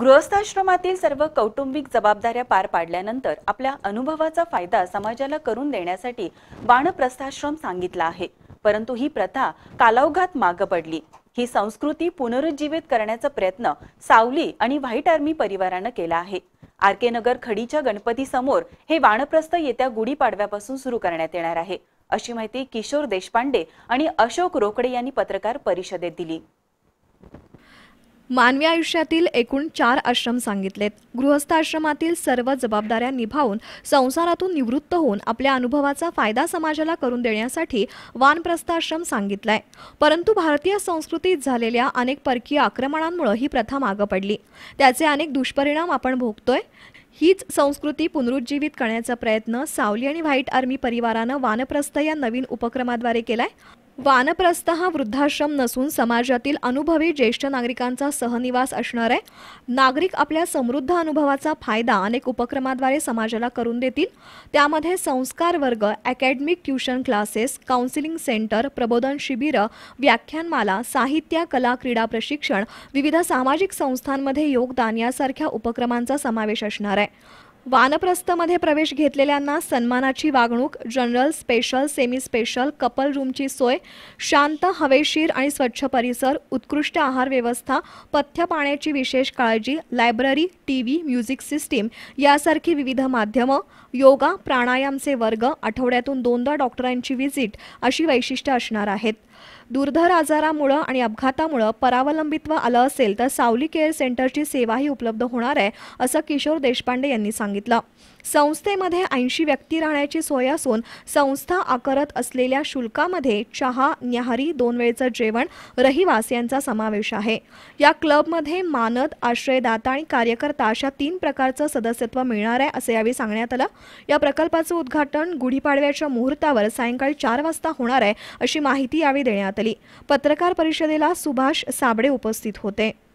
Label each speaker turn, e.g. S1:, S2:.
S1: गृहस्थाश्रमातील सर्व कौटुंबिक जबाबदाऱ्या पार पाडल्यानंतर आपल्या अनुभवाचा फायदा समाजाला करून देण्यासाठी बाणप्रस्थाश्रम सांगितला आहे परंतु ही प्रथा कालावघात मागं पडली ही संस्कृती पुनरुज्जीवित करण्याचा प्रयत्न सावली आणि व्हाईट आर्मी परिवारानं केला आहे आर के नगर खडीच्या गणपती समोर हे बाणप्रस्थ येत्या गुढीपाडव्यापासून सुरू करण्यात येणार आहे अशी माहिती किशोर देशपांडे आणि अशोक रोकडे यांनी पत्रकार परिषदेत दिली
S2: मानवी आयुष्यातील एकूण चार आश्रम सांगितलेत गृहस्थ आश्रमातील सर्व जबाबदाऱ्या निभावून संसारातून निवृत्त होऊन आपल्या अनुभवाचा फायदा समाजाला करून देण्यासाठी वानप्रस्थ आश्रम सांगितलाय परंतु भारतीय संस्कृतीत झालेल्या अनेक परकीय आक्रमणांमुळे ही प्रथा मागं पडली त्याचे अनेक दुष्परिणाम आपण भोगतोय हीच संस्कृती पुनरुज्जीवित करण्याचा प्रयत्न सावली आणि व्हाईट आर्मी परिवारानं वानप्रस्थ या नवीन उपक्रमाद्वारे केलाय वानप्रस्थ हा वृद्धाश्रम नसून समाजातील अनुभवी ज्येष्ठ नागरिकांचा सहनिवास असणार आहे नागरिक आपल्या समृद्ध अनुभवाचा फायदा अनेक उपक्रमाद्वारे समाजाला करून देतील त्यामध्ये संस्कार वर्ग academic tuition classes counselling centre प्रबोधन शिबिरं व्याख्यानमाला साहित्य कला क्रीडा प्रशिक्षण विविध सामाजिक संस्थांमध्ये योगदान यासारख्या उपक्रमांचा समावेश असणार आहे वानप्रस्थमध्ये प्रवेश घेतलेल्यांना सन्मानाची वागणूक general special semi special couple रूमची सोय शांत हवेशीर आणि स्वच्छ परिसर उत्कृष्ट आहार व्यवस्था पथ्य पाण्याची विशेष काळजी library T V music system यासारखी विविध माध्यमं योगा प्राणायामचे वर्ग आठवड्यातून दोनदा डॉक्टरांची व्हिजिट अशी वैशिष्ट्य असणार आहेत दुर्धर आजारामुळं आणि अपघातामुळं परावलंबित्व आलं असेल तर सावली केअर सेंटरची सेवाही उपलब्ध होणार आहे असं किशोर देशपांडे यांनी सांगितलं सांगितलं संस्थेमध्ये ऐंशी व्यक्ती राहण्याची सोय असून संस्था आकारत असलेल्या शुल्कामध्ये चहा न्याहारी दोन वेळचं जेवण रहिवास यांचा समावेश आहे या क्लबमध्ये मानद आश्रयदाता आणि कार्यकर्ता अशा तीन प्रकारचं सदस्यत्व मिळणार आहे असे यावेळी सांगण्यात आलं या प्रकल्पाचं उद्घाटन गुढीपाडव्याच्या मुहूर्तावर सायंकाळी चार वाजता होणार आहे अशी माहिती यावेळी देण्यात आली पत्रकार परिषदेला सुभाष साबडे उपस्थित होते